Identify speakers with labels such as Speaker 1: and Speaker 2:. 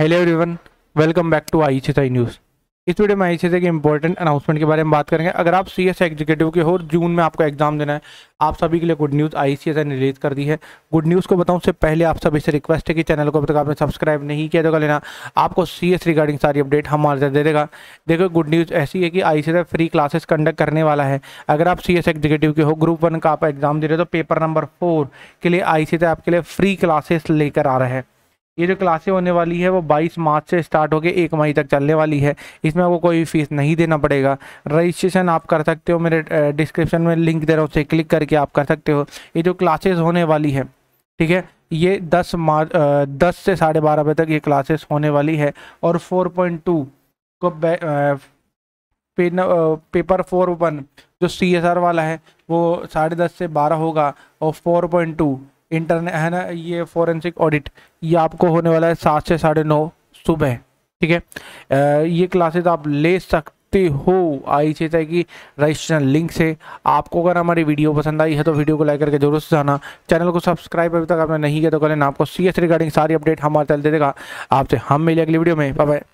Speaker 1: hello everyone welcome back to I C news इस video में I सी के important announcement के बारे में बात करेंगे अगर आप सी एस एग्जीक्यूटिव के हो जून में आपको एग्जाम देना है आप सभी के लिए गुड न्यूज़ आई सी ने रिलीज़ कर दी है गुड न्यूज़ को बताऊं से पहले आप सभी से रिक्वेस्ट है कि चैनल को अभी तक आपने सब्सक्राइब नहीं किया तो कर लेना आपको सी एस रिगार्डिंग सारी अपडेट हमारे साथ दे देगा देखो गुड न्यूज़ ऐसी है कि I C free classes conduct करने वाला है अगर आप सी एस एग्जीक्यूटिव के हो ग्रुप वन का आप एग्जाम दे रहे हो तो पेपर नंबर फोर के लिए आई सी आपके लिए फ्री क्लासेस लेकर आ रहे हैं ये जो क्लासें होने वाली है वो 22 मार्च से स्टार्ट होकर एक मई तक चलने वाली है इसमें आपको कोई फीस नहीं देना पड़ेगा रजिस्ट्रेशन आप कर सकते हो मेरे डिस्क्रिप्शन में लिंक दे रहा हूँ उसे क्लिक करके आप कर सकते हो ये जो क्लासेस होने वाली है ठीक है ये 10 मार्च दस से साढ़े बारह बजे तक ये क्लासेस होने वाली है और फोर को पे, पेपर फोर वन जो सी वाला है वो साढ़े दस से बारह होगा और फोर पॉइंट टू इंटरनेट है ना ये फॉरेंसिक ऑडिट ये आपको होने वाला है सात से साढ़े नौ सुबह ठीक है ये क्लासेस आप ले सकते हो आई चीज़ है कि रजिस्ट्रेशन लिंक से आपको अगर हमारी वीडियो पसंद आई है तो वीडियो को लाइक करके जरूर से जाना चैनल को सब्सक्राइब अभी तक आपने नहीं किया तो कहें आपको सी रिगार्डिंग सारी अपडेट हमारे चलते देगा आपसे हम मिले अगली वीडियो में बाय